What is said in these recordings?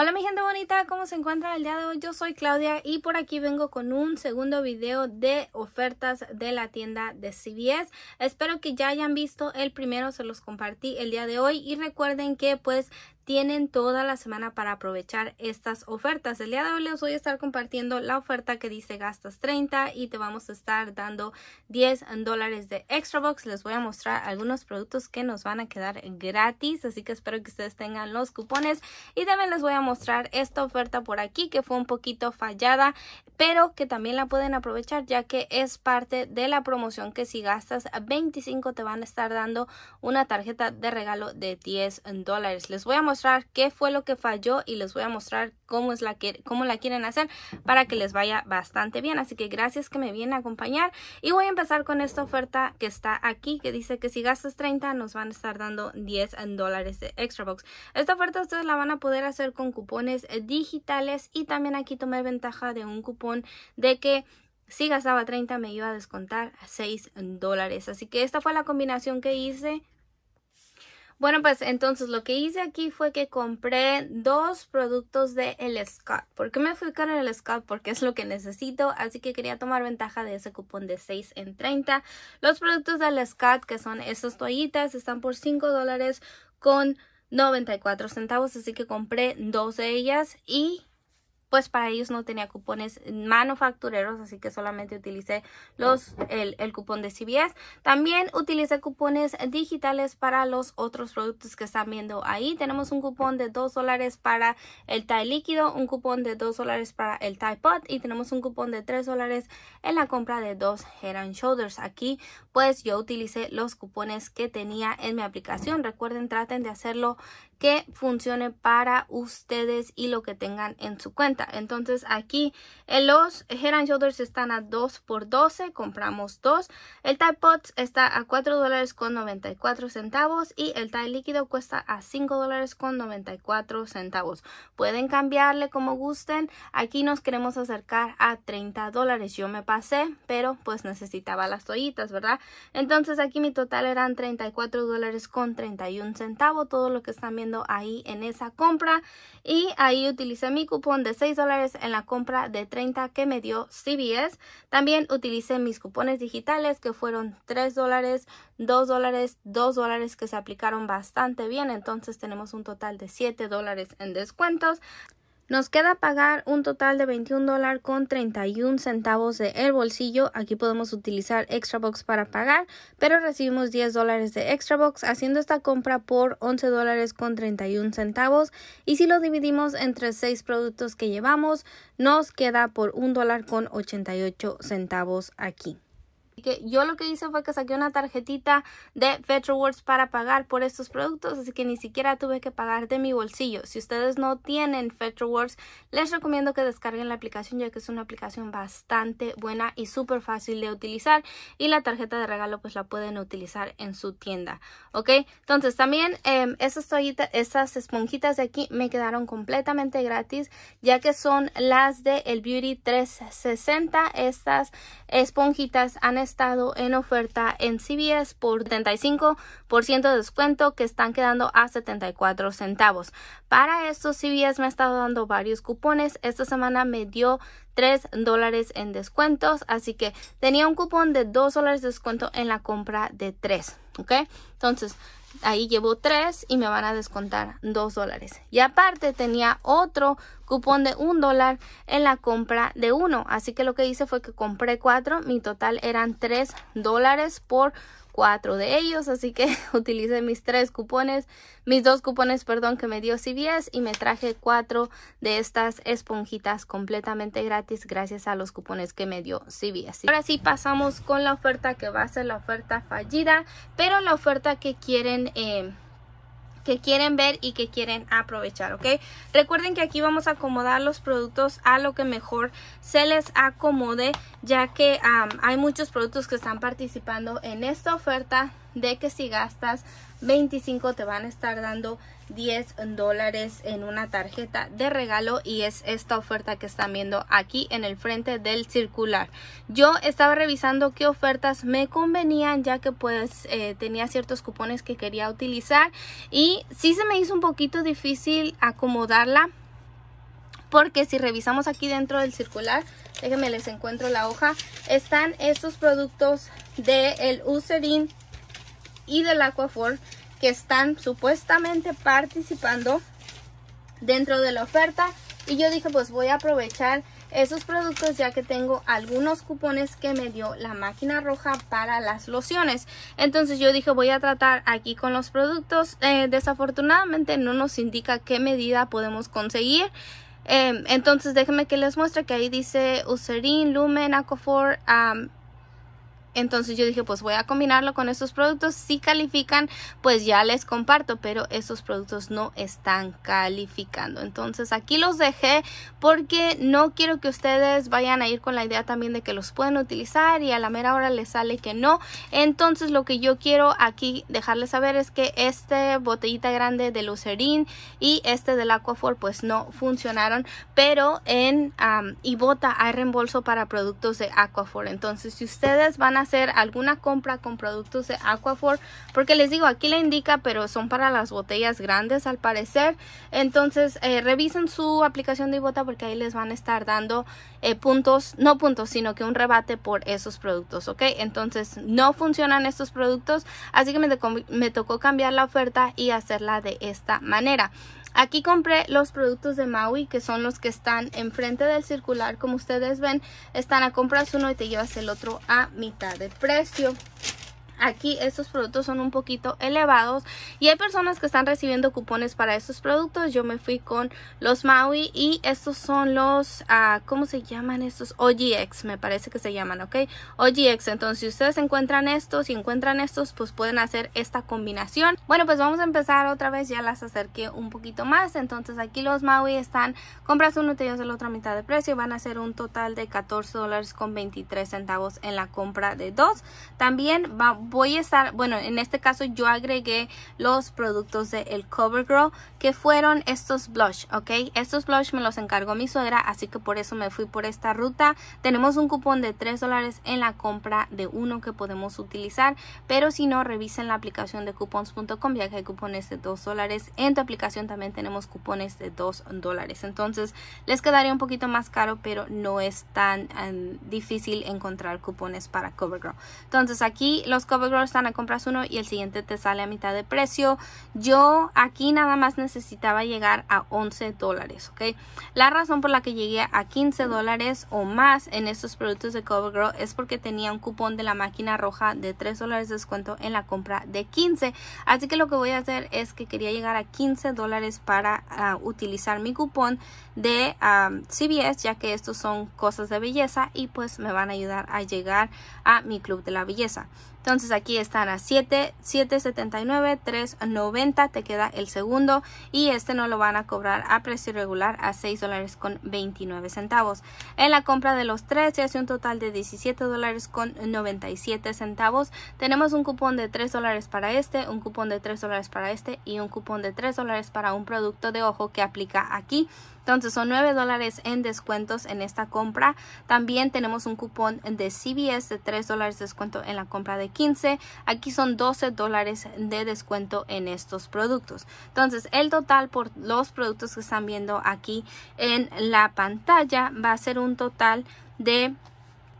Hola mi gente bonita, ¿cómo se encuentra el día de hoy? Yo soy Claudia y por aquí vengo con un segundo video de ofertas de la tienda de CBS. Espero que ya hayan visto el primero, se los compartí el día de hoy y recuerden que pues tienen toda la semana para aprovechar estas ofertas. El día de hoy les voy a estar compartiendo la oferta que dice gastas 30 y te vamos a estar dando 10 dólares de extra box. Les voy a mostrar algunos productos que nos van a quedar gratis, así que espero que ustedes tengan los cupones y también les voy a mostrar esta oferta por aquí que fue un poquito fallada, pero que también la pueden aprovechar ya que es parte de la promoción que si gastas 25 te van a estar dando una tarjeta de regalo de 10 dólares. Les voy a mostrar qué fue lo que falló y les voy a mostrar cómo, es la que, cómo la quieren hacer para que les vaya bastante bien. Así que gracias que me vienen a acompañar. Y voy a empezar con esta oferta que está aquí, que dice que si gastas 30 nos van a estar dando 10 dólares de extra box. Esta oferta ustedes la van a poder hacer con cupones digitales y también aquí tomé ventaja de un cupón de que si gastaba 30 me iba a descontar 6 dólares. Así que esta fue la combinación que hice bueno, pues entonces lo que hice aquí fue que compré dos productos de El Scott. ¿Por qué me fui con El Scott? Porque es lo que necesito, así que quería tomar ventaja de ese cupón de 6 en 30. Los productos de El que son estas toallitas, están por 5 dólares con 94 centavos, así que compré dos de ellas y pues para ellos no tenía cupones manufactureros, así que solamente utilicé los, el, cupón de CBS. También utilicé cupones digitales para los otros productos que están viendo ahí. Tenemos un cupón de 2 dólares para el Tide líquido, un cupón de 2 dólares para el tie Pot y tenemos un cupón de 3 dólares en la compra de dos Head Shoulders. Aquí pues yo utilicé los cupones que tenía en mi aplicación. Recuerden, traten de hacerlo que funcione para ustedes y lo que tengan en su cuenta. Entonces aquí eh, los Head and Shoulders están a 2 por 12, compramos dos. El Tide Pots está a 4 dólares con 94 centavos y el tie Líquido cuesta a 5 dólares con 94 centavos. Pueden cambiarle como gusten. Aquí nos queremos acercar a 30 dólares. Yo me pasé, pero pues necesitaba las toallitas, ¿verdad? Entonces aquí mi total eran 34 dólares con 31 centavos. Todo lo que están viendo ahí en esa compra. Y ahí utilicé mi cupón de 6 dólares en la compra de 30 que me dio CBS. También utilicé mis cupones digitales que fueron 3 dólares, 2 dólares, 2 dólares que se aplicaron bastante bien. Entonces tenemos un total de 7 dólares en descuentos. Nos queda pagar un total de 21 dólares con 31 centavos de el bolsillo. Aquí podemos utilizar extra box para pagar, pero recibimos 10 dólares de extra box haciendo esta compra por 11 dólares con 31 centavos. Y si lo dividimos entre 6 productos que llevamos, nos queda por un dólar con 88 centavos aquí que yo lo que hice fue que saqué una tarjetita de Rewards para pagar por estos productos, así que ni siquiera tuve que pagar de mi bolsillo. Si ustedes no tienen Rewards, les recomiendo que descarguen la aplicación ya que es una aplicación bastante buena y súper fácil de utilizar y la tarjeta de regalo pues la pueden utilizar en su tienda, ¿ok? Entonces también estas em, esas toallitas, esas esponjitas de aquí me quedaron completamente gratis ya que son las de El Beauty 360. Estas esponjitas han estado en oferta en CBS por 75% de descuento que están quedando a 74 centavos. Para esto CBS me ha estado dando varios cupones. Esta semana me dio 3 dólares en descuentos, así que tenía un cupón de 2 dólares de descuento en la compra de 3, ¿ok? Entonces, ahí llevo 3 y me van a descontar 2 dólares. Y aparte tenía otro cupón de 1 dólar en la compra de 1. Así que lo que hice fue que compré 4, mi total eran 3 dólares por cuatro de ellos, así que utilicé mis tres cupones, mis dos cupones, perdón, que me dio CVS y me traje cuatro de estas esponjitas completamente gratis gracias a los cupones que me dio CVS. Ahora sí pasamos con la oferta que va a ser la oferta fallida, pero la oferta que quieren... Eh, que quieren ver y que quieren aprovechar, ¿ok? Recuerden que aquí vamos a acomodar los productos a lo que mejor se les acomode, ya que hay muchos productos que están participando en esta oferta de que si gastas 25 te van a estar dando 10 dólares en una tarjeta de regalo y es esta oferta que están viendo aquí en el frente del circular yo estaba revisando qué ofertas me convenían ya que pues eh, tenía ciertos cupones que quería utilizar y si se me hizo un poquito difícil acomodarla porque si revisamos aquí dentro del circular déjenme les encuentro la hoja están estos productos de el Userin y del Aquafor que están supuestamente participando dentro de la oferta y yo dije pues voy a aprovechar esos productos ya que tengo algunos cupones que me dio la máquina roja para las lociones entonces yo dije voy a tratar aquí con los productos eh, desafortunadamente no nos indica qué medida podemos conseguir eh, entonces déjenme que les muestre que ahí dice Userin, Lumen, Aquaphor, entonces yo dije, pues voy a combinarlo con estos productos. Si califican, pues ya les comparto, pero estos productos no están calificando. Entonces aquí los dejé porque no quiero que ustedes vayan a ir con la idea también de que los pueden utilizar y a la mera hora les sale que no. Entonces lo que yo quiero aquí dejarles saber es que este botellita grande de Lucerin y este del Aquafor pues no funcionaron, pero en Ibota hay reembolso para productos de Aquafor. Entonces si ustedes van a hacer alguna compra con productos de Aquafor porque les digo aquí le indica pero son para las botellas grandes al parecer entonces eh, revisen su aplicación de Ibota porque ahí les van a estar dando eh, puntos no puntos sino que un rebate por esos productos ok entonces no funcionan estos productos así que me tocó cambiar la oferta y hacerla de esta manera Aquí compré los productos de Maui, que son los que están enfrente del circular, como ustedes ven. Están a compras uno y te llevas el otro a mitad de precio. Aquí estos productos son un poquito elevados y hay personas que están recibiendo cupones para estos productos. Yo me fui con los Maui y estos son los, ah, ¿cómo se llaman estos? OGX, me parece que se llaman, ¿ok? OGX, entonces si ustedes encuentran estos y si encuentran estos, pues pueden hacer esta combinación. Bueno, pues vamos a empezar otra vez, ya las acerqué un poquito más. Entonces aquí los Maui están, compras uno, te de la otra mitad de precio. Van a ser un total de 14 dólares con 23 centavos en la compra de dos. También va, voy a estar, bueno, en este caso yo agregué los productos de el CoverGirl que fueron estos blush, ¿ok? Estos blush me los encargó mi suegra, así que por eso me fui por esta ruta. Tenemos un cupón de 3 dólares en la compra de uno que podemos utilizar, pero si no, revisen la aplicación de coupons.com ya que hay cupones de 2 dólares. En tu aplicación también tenemos cupones de 2 dólares. Entonces, les quedaría un poquito más caro, pero no es tan eh, difícil encontrar cupones para CoverGirl. Entonces, aquí los CoverGirl CoverGirl están a compras uno y el siguiente te sale a mitad de precio. Yo aquí nada más necesitaba llegar a 11 dólares, ¿ok? La razón por la que llegué a 15 dólares o más en estos productos de CoverGirl es porque tenía un cupón de la máquina roja de 3 dólares de descuento en la compra de 15. Así que lo que voy a hacer es que quería llegar a 15 dólares para ah, utilizar mi cupón de ah, CBS, ya que estos son cosas de belleza y pues me van a ayudar a llegar a mi club de la belleza. Entonces aquí están a 7, 7.79, 3.90 te queda el segundo y este no lo van a cobrar a precio regular a $6.29. dólares con centavos. En la compra de los tres se hace un total de $17.97. dólares con centavos. Tenemos un cupón de 3 dólares para este, un cupón de 3 dólares para este y un cupón de 3 dólares para un producto de ojo que aplica aquí. Entonces son 9 dólares en descuentos en esta compra. También tenemos un cupón de CBS de 3 dólares de descuento en la compra de 15. Aquí son 12 dólares de descuento en estos productos. Entonces el total por los productos que están viendo aquí en la pantalla va a ser un total de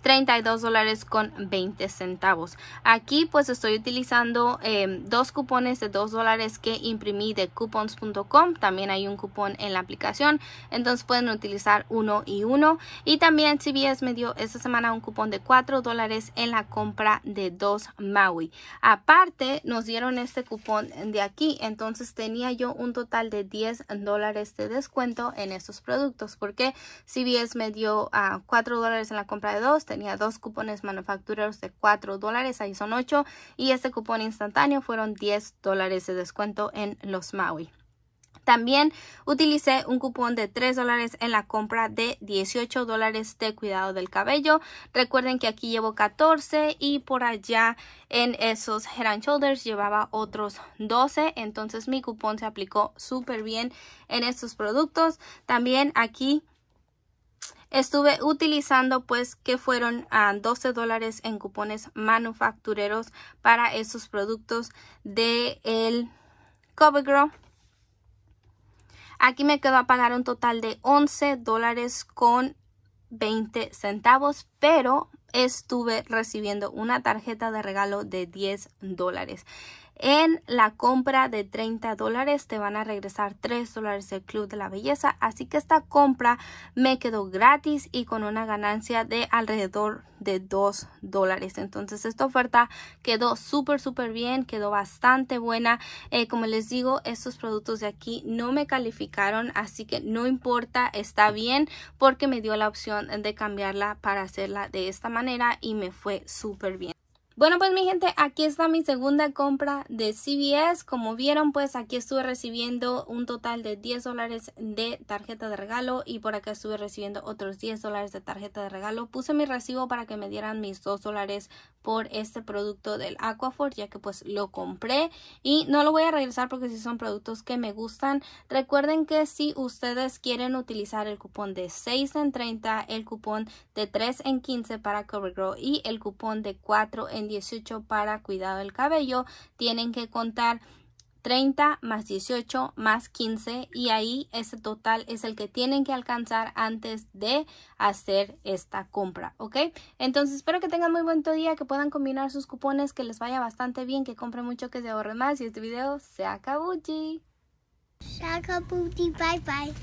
32 dólares con 20 centavos. Aquí pues estoy utilizando em, dos cupones de 2 dólares que imprimí de coupons.com. También hay un cupón en la aplicación. Entonces pueden utilizar uno y uno. Y también CBS me dio esta semana un cupón de 4 dólares en la compra de dos Maui. Aparte nos dieron este cupón de aquí. Entonces tenía yo un total de 10 dólares de descuento en estos productos. Porque CBS me dio 4 ah, dólares en la compra de dos tenía dos cupones manufactureros de 4 dólares, ahí son 8, y este cupón instantáneo fueron 10 dólares de descuento en los Maui. También utilicé un cupón de 3 dólares en la compra de 18 dólares de cuidado del cabello. Recuerden que aquí llevo 14 y por allá en esos Head Shoulders llevaba otros 12. Entonces mi cupón se aplicó súper bien en estos productos. También aquí Estuve utilizando pues que fueron a ah, 12 dólares en cupones manufactureros para esos productos de el CoverGirl. Aquí me quedó a pagar un total de 11 dólares con 20 centavos, pero estuve recibiendo una tarjeta de regalo de 10 dólares. En la compra de 30 dólares te van a regresar 3 dólares del Club de la Belleza. Así que esta compra me quedó gratis y con una ganancia de alrededor de 2 dólares. Entonces esta oferta quedó súper, súper bien, quedó bastante buena. Eh, como les digo, estos productos de aquí no me calificaron, así que no importa, está bien porque me dio la opción de cambiarla para hacerla de esta manera y me fue súper bien. Bueno, pues mi gente, aquí está mi segunda compra de CVS. Como vieron, pues aquí estuve recibiendo un total de 10 dólares de tarjeta de regalo y por acá estuve recibiendo otros 10 dólares de tarjeta de regalo. Puse mi recibo para que me dieran mis 2 dólares por este producto del Aquaphor ya que pues lo compré y no lo voy a regresar porque si son productos que me gustan. Recuerden que si ustedes quieren utilizar el cupón de 6 en 30, el cupón de 3 en 15 para CoverGirl y el cupón de 4 en 18 para cuidado del cabello, tienen que contar 30 más 18 más 15 y ahí ese total es el que tienen que alcanzar antes de hacer esta compra, ¿ok? Entonces espero que tengan muy buen día, que puedan combinar sus cupones, que les vaya bastante bien, que compren mucho, que se ahorren más y este video se acabó. Se bye bye.